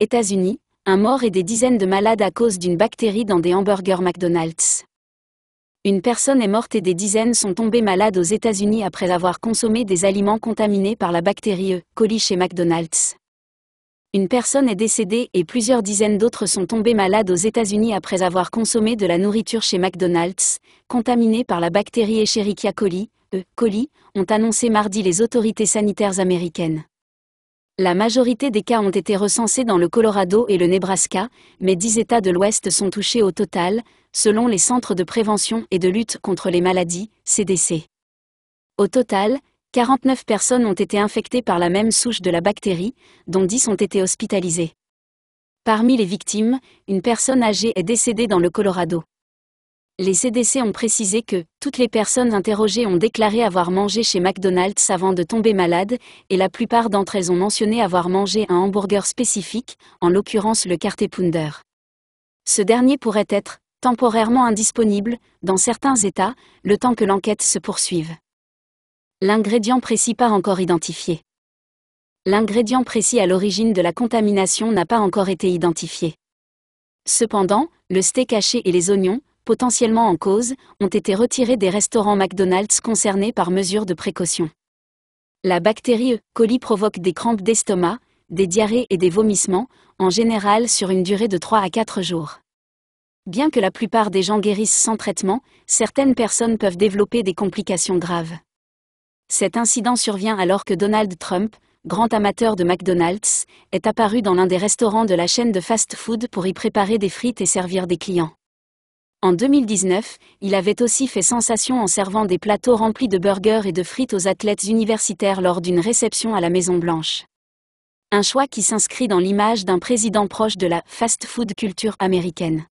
États-Unis, un mort et des dizaines de malades à cause d'une bactérie dans des hamburgers McDonald's. Une personne est morte et des dizaines sont tombées malades aux États-Unis après avoir consommé des aliments contaminés par la bactérie E. coli chez McDonald's. Une personne est décédée et plusieurs dizaines d'autres sont tombées malades aux États-Unis après avoir consommé de la nourriture chez McDonald's, contaminée par la bactérie Escherichia coli, E. coli, ont annoncé mardi les autorités sanitaires américaines. La majorité des cas ont été recensés dans le Colorado et le Nebraska, mais 10 États de l'Ouest sont touchés au total, selon les Centres de prévention et de lutte contre les maladies, CDC. Au total, 49 personnes ont été infectées par la même souche de la bactérie, dont 10 ont été hospitalisées. Parmi les victimes, une personne âgée est décédée dans le Colorado les CDC ont précisé que toutes les personnes interrogées ont déclaré avoir mangé chez McDonald's avant de tomber malade, et la plupart d'entre elles ont mentionné avoir mangé un hamburger spécifique, en l'occurrence le Pounder. Ce dernier pourrait être temporairement indisponible, dans certains États, le temps que l'enquête se poursuive. L'ingrédient précis pas encore identifié. L'ingrédient précis à l'origine de la contamination n'a pas encore été identifié. Cependant, le steak haché et les oignons, potentiellement en cause, ont été retirés des restaurants McDonald's concernés par mesure de précaution. La bactérie E. coli provoque des crampes d'estomac, des diarrhées et des vomissements, en général sur une durée de 3 à 4 jours. Bien que la plupart des gens guérissent sans traitement, certaines personnes peuvent développer des complications graves. Cet incident survient alors que Donald Trump, grand amateur de McDonald's, est apparu dans l'un des restaurants de la chaîne de fast-food pour y préparer des frites et servir des clients. En 2019, il avait aussi fait sensation en servant des plateaux remplis de burgers et de frites aux athlètes universitaires lors d'une réception à la Maison-Blanche. Un choix qui s'inscrit dans l'image d'un président proche de la fast-food culture américaine.